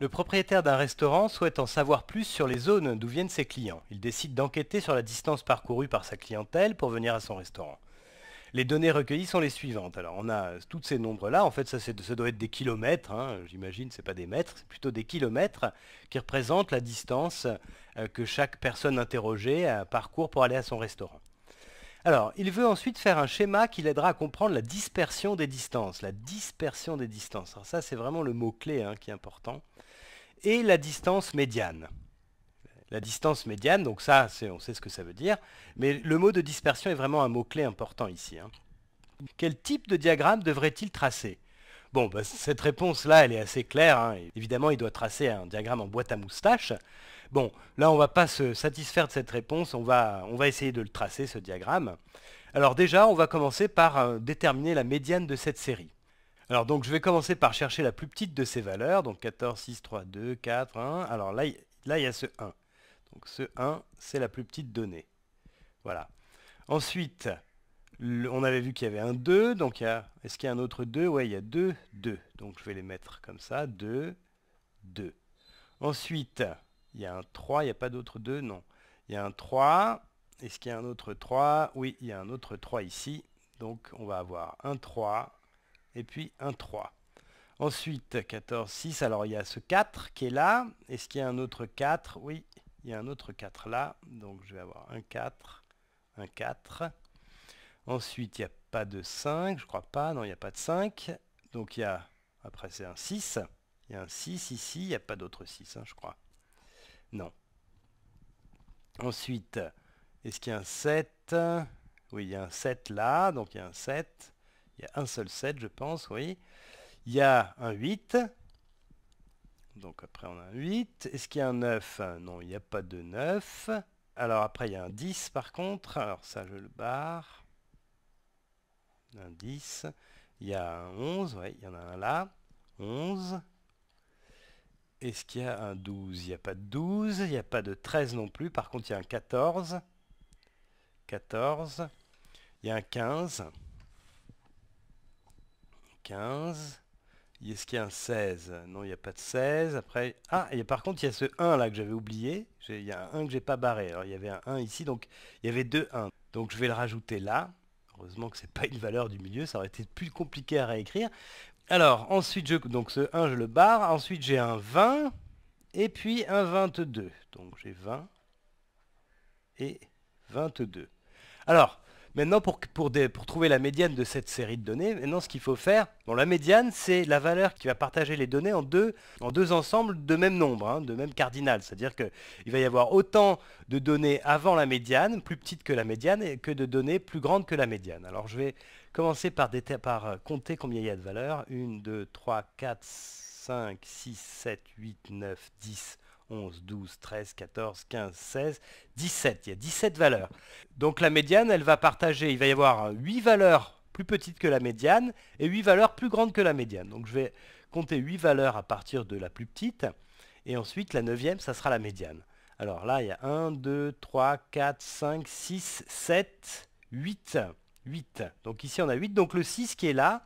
Le propriétaire d'un restaurant souhaite en savoir plus sur les zones d'où viennent ses clients. Il décide d'enquêter sur la distance parcourue par sa clientèle pour venir à son restaurant. Les données recueillies sont les suivantes. Alors on a toutes ces nombres-là, en fait ça, ça, doit être des kilomètres, hein. j'imagine, ce c'est pas des mètres, c'est plutôt des kilomètres qui représentent la distance euh, que chaque personne interrogée euh, parcourt pour aller à son restaurant. Alors, il veut ensuite faire un schéma qui l'aidera à comprendre la dispersion des distances. La dispersion des distances. ça, c'est vraiment le mot-clé hein, qui est important et la distance médiane. La distance médiane, donc ça, on sait ce que ça veut dire, mais le mot de dispersion est vraiment un mot-clé important ici. Hein. Quel type de diagramme devrait-il tracer Bon, bah, cette réponse-là, elle est assez claire. Hein. Évidemment, il doit tracer un diagramme en boîte à moustache. Bon, là, on ne va pas se satisfaire de cette réponse. On va, on va essayer de le tracer, ce diagramme. Alors déjà, on va commencer par euh, déterminer la médiane de cette série. Alors donc je vais commencer par chercher la plus petite de ces valeurs, donc 14, 6, 3, 2, 4, 1. Alors là, là il y a ce 1. Donc ce 1, c'est la plus petite donnée. Voilà. Ensuite, on avait vu qu'il y avait un 2, donc est-ce qu'il y a un autre 2 Oui, il y a 2, 2. Donc je vais les mettre comme ça, 2, 2. Ensuite, il y a un 3, il n'y a pas d'autre 2 Non. Il y a un 3, est-ce qu'il y a un autre 3 Oui, il y a un autre 3 ici. Donc on va avoir un 3, et puis un 3. Ensuite, 14, 6. Alors, il y a ce 4 qui est là. Est-ce qu'il y a un autre 4 Oui, il y a un autre 4 là. Donc, je vais avoir un 4, un 4. Ensuite, il n'y a pas de 5. Je crois pas. Non, il n'y a pas de 5. Donc, il y a... Après, c'est un 6. Il y a un 6 ici. Il n'y a pas d'autre 6, je crois. Non. Ensuite, est-ce qu'il y a un 7 Oui, il y a un 7 là. Donc, il y a un 7. Il y a un seul 7, je pense, oui. Il y a un 8. Donc après, on a un 8. Est-ce qu'il y a un 9 Non, il n'y a pas de 9. Alors après, il y a un 10 par contre. Alors ça, je le barre. Un 10. Il y a un 11. Oui, il y en a un là. 11. Est-ce qu'il y a un 12 Il n'y a pas de 12. Il n'y a pas de 13 non plus. Par contre, il y a un 14. 14. Il y a un 15. 15. Est-ce qu'il y a un 16 Non, il n'y a pas de 16. Après, ah, par contre, il y a ce 1 là que j'avais oublié. Il y a un 1 que j'ai pas barré. Alors, il y avait un 1 ici, donc il y avait deux 1. Donc, je vais le rajouter là. Heureusement que c'est pas une valeur du milieu, ça aurait été plus compliqué à réécrire. Alors, ensuite, donc ce 1, je le barre. Ensuite, j'ai un 20 et puis un 22. Donc, j'ai 20 et 22. Alors, Maintenant, pour, trouver la médiane de cette série de données, maintenant, ce qu'il faut faire, la médiane, c'est la valeur qui va partager les données en deux, ensembles de même nombre, hein, de même cardinal. C'est-à-dire qu'il va y avoir autant de données avant la médiane, plus petites que la médiane, que de données plus grandes que la médiane. Alors, je vais commencer par, par euh, compter combien il y a de valeurs. 1, 2, 3, 4, 5, 6, 7, 8, 9, 10, 11, 12, 13, 14, 15, 16, 17. Il y a 17 valeurs. Donc la médiane, elle va partager, il va y avoir 8 valeurs plus petites que la médiane et 8 valeurs plus grandes que la médiane. Donc je vais compter 8 valeurs à partir de la plus petite. Et ensuite, la neuvième, ça sera la médiane. Alors là, il y a 1, 2, 3, 4, 5, 6, 7, 8. 8. Donc ici, on a 8. Donc le 6 qui est là,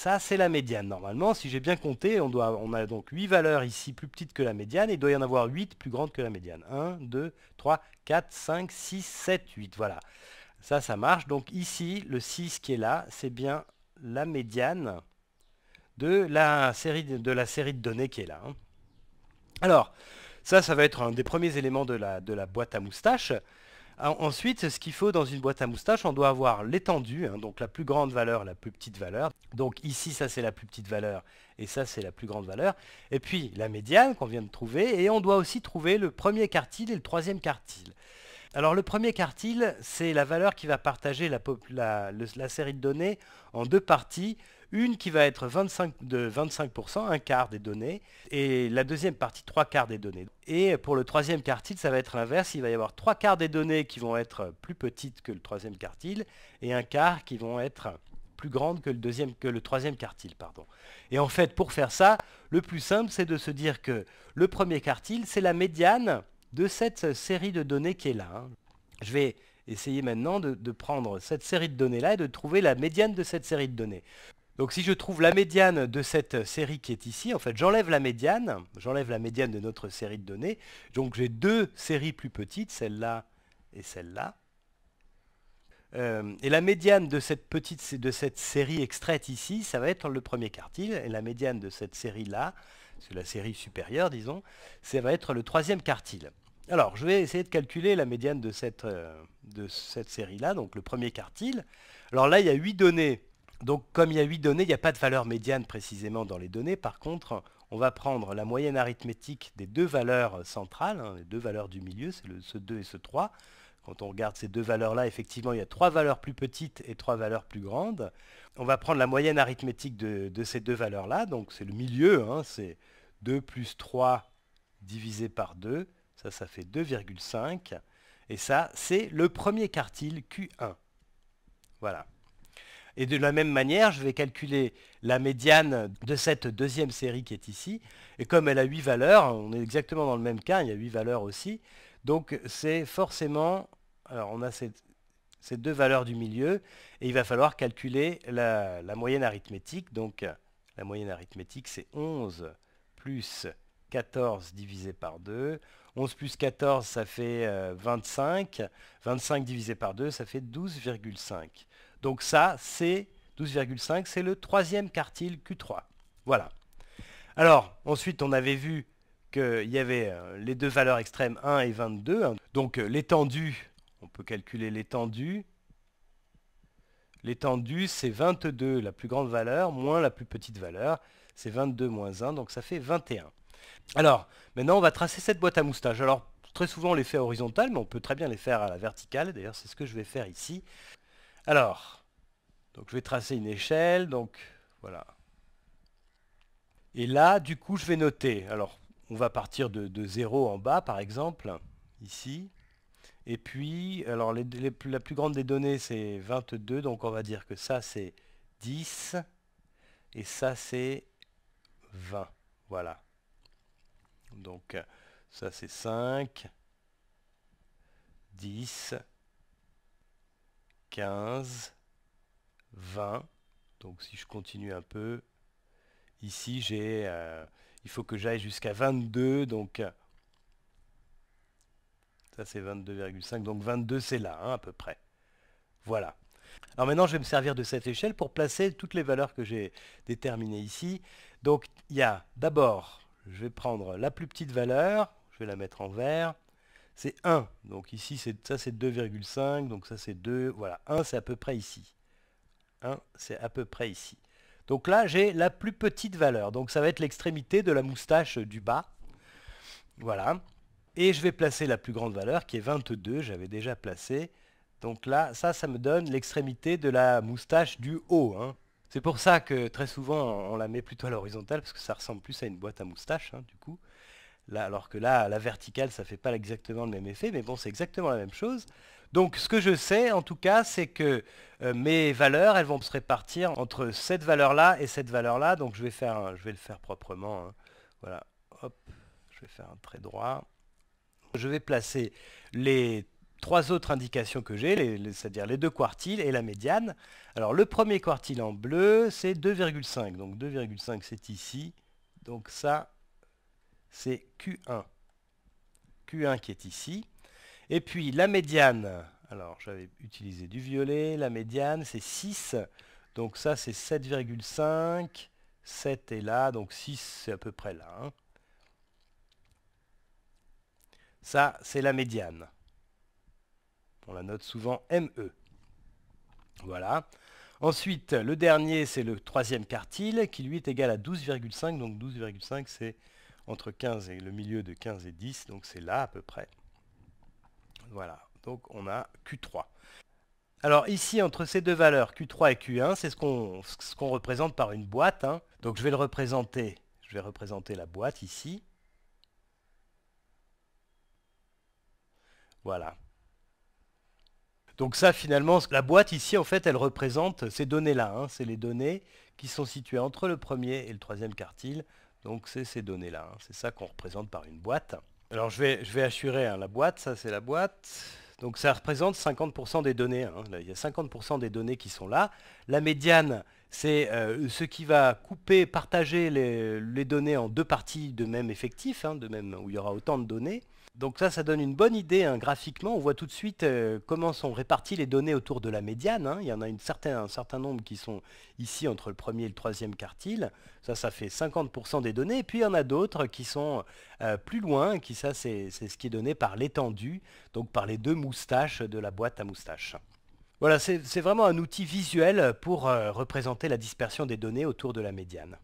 ça, c'est la médiane. Normalement, si j'ai bien compté, on, a donc 8 valeurs ici plus petites que la médiane, et il doit y en avoir 8 plus grandes que la médiane. 1, 2, 3, 4, 5, 6, 7, 8. Voilà. Ça, ça marche. Donc ici, le 6 qui est là, c'est bien la médiane de la série de, la série de données qui est là. Hein. Alors, ça, ça va être un des premiers éléments de la, de la boîte à moustache. Ensuite, ce qu'il faut dans une boîte à moustache, on doit avoir l'étendue, hein, donc la plus grande valeur, la plus petite valeur. Donc ici, ça c'est la plus petite valeur et ça c'est la plus grande valeur. Et puis la médiane qu'on vient de trouver et on doit aussi trouver le premier quartile et le troisième quartile. Alors le premier quartile, c'est la valeur qui va partager la, série de données en deux parties. Une qui va être 25, de 25%, un quart des données, et la deuxième partie, trois quarts des données. Et pour le troisième quartile, ça va être l'inverse. Il va y avoir trois quarts des données qui vont être plus petites que le troisième quartile, et un quart qui vont être plus grandes que le, deuxième, que le troisième quartile. Pardon. Et en fait, pour faire ça, le plus simple, c'est de se dire que le premier quartile, c'est la médiane de cette série de données qui est là. Hein. Je vais essayer maintenant de, prendre cette série de données-là et de trouver la médiane de cette série de données. Donc si je trouve la médiane de cette série qui est ici, en fait j'enlève la médiane, j'enlève la médiane de notre série de données, donc j'ai deux séries plus petites, celle-là et celle-là. Euh, et la médiane de cette, petite, de cette série extraite ici, ça va être le premier quartile, et la médiane de cette série-là, c'est la série supérieure, disons, ça va être le troisième quartile. Alors, je vais essayer de calculer la médiane de cette, euh, série-là, donc le premier quartile. Alors là, il y a 8 données. Donc, comme il y a 8 données, il n'y a pas de valeur médiane précisément dans les données. Par contre, on va prendre la moyenne arithmétique des deux valeurs centrales, hein, les deux valeurs du milieu, c'est ce 2 et ce 3. Quand on regarde ces deux valeurs-là, effectivement, il y a trois valeurs plus petites et trois valeurs plus grandes. On va prendre la moyenne arithmétique de, ces deux valeurs-là, donc c'est le milieu, hein, c'est 2 plus 3 divisé par 2, ça, ça fait 2,5. Et ça, c'est le premier quartile Q1. Voilà. Et de la même manière, je vais calculer la médiane de cette deuxième série qui est ici. Et comme elle a 8 valeurs, on est exactement dans le même cas, il y a 8 valeurs aussi, donc c'est forcément, alors on a ces, deux valeurs du milieu, et il va falloir calculer la, moyenne arithmétique. Donc la moyenne arithmétique c'est 11 plus 14 divisé par 2. 11 plus 14 ça fait 25. Euh, 25 divisé par 2 ça fait 12,5. Donc ça c'est 12,5, c'est le troisième quartile Q3. Voilà. Alors ensuite on avait vu qu'il y avait euh, les deux valeurs extrêmes 1 et 22. Donc euh, l'étendue, on peut calculer l'étendue. L'étendue, c'est 22, la plus grande valeur, moins la plus petite valeur. C'est 22 moins 1, donc ça fait 21. Alors, maintenant, on va tracer cette boîte à moustache. Alors, très souvent, on les fait horizontales, mais on peut très bien les faire à la verticale. D'ailleurs, c'est ce que je vais faire ici. Alors, donc je vais tracer une échelle. Donc, voilà. Et là, du coup, je vais noter. Alors, on va partir de, 0 en bas, par exemple, ici. Et puis, alors les, la plus grande des données, c'est 22, donc on va dire que ça, c'est 10, et ça, c'est 20. Voilà. Donc, ça, c'est 5, 10, 15, 20. Donc, si je continue un peu, ici, j'ai... Euh, il faut que j'aille jusqu'à 22, donc euh, ça c'est 22,5, donc 22 c'est là, hein, à peu près. Voilà. Alors maintenant, je vais me servir de cette échelle pour placer toutes les valeurs que j'ai déterminées ici. Donc il y a d'abord, je vais prendre la plus petite valeur, je vais la mettre en vert, c'est 1. Donc ici, c'est ça c'est 2,5, donc ça c'est 2, voilà, 1 c'est à peu près ici. 1 c'est à peu près ici. Donc là, j'ai la plus petite valeur. Donc ça va être l'extrémité de la moustache du bas. Voilà. Et je vais placer la plus grande valeur qui est 22, j'avais déjà placé. Donc là, ça, ça me donne l'extrémité de la moustache du haut. Hein. C'est pour ça que très souvent, on la met plutôt à l'horizontale, parce que ça ressemble plus à une boîte à moustache, hein, du coup. alors que là, à la verticale, ça ne fait pas exactement le même effet, mais bon, c'est exactement la même chose. Donc ce que je sais en tout cas, c'est que euh, mes valeurs, elles vont se répartir entre cette valeur-là et cette valeur-là. Donc je vais, je vais le faire proprement. Hein. Voilà, hop, je vais faire un trait droit. Je vais placer les trois autres indications que j'ai, c'est-à-dire les deux quartiles et la médiane. Alors le premier quartile en bleu, c'est 2,5. Donc 2,5 c'est ici. Donc ça, c'est Q1. Q1 qui est ici. Et puis la médiane, alors j'avais utilisé du violet, la médiane c'est 6, donc ça c'est 7,5, 7 est là, donc 6 c'est à peu près là. Hein. Ça c'est la médiane. On la note souvent ME. Voilà. Ensuite, le dernier, c'est le troisième quartile, qui lui est égal à 12,5. Donc 12,5, c'est entre 15 et le milieu de 15 et 10, donc c'est là à peu près. Voilà, donc on a Q3. Alors ici, entre ces deux valeurs, Q3 et Q1, c'est ce qu'on représente par une boîte. Hein. Donc je vais le représenter. Je vais représenter la boîte ici. Voilà. Donc ça, finalement, la boîte ici, en fait, elle représente ces données-là. Hein. C'est les données qui sont situées entre le premier et le troisième quartile. Donc c'est ces données-là. Hein. C'est ça qu'on représente par une boîte. Alors je vais, assurer hein, la boîte, ça c'est la boîte. Donc ça représente 50% des données. Hein. il y a 50% des données qui sont là. La médiane, c'est euh, ce qui va couper, partager les, données en deux parties de même effectif, hein, de même où il y aura autant de données. Donc ça, ça donne une bonne idée hein, graphiquement. On voit tout de suite euh, comment sont réparties les données autour de la médiane. Hein. Il y en a un certain nombre qui sont ici entre le premier et le troisième quartile. Ça, ça fait 50% des données. Et puis il y en a d'autres qui sont euh, plus loin, qui ça, c'est ce qui est donné par l'étendue, donc par les deux moustaches de la boîte à moustaches. Voilà, c'est vraiment un outil visuel pour euh, représenter la dispersion des données autour de la médiane.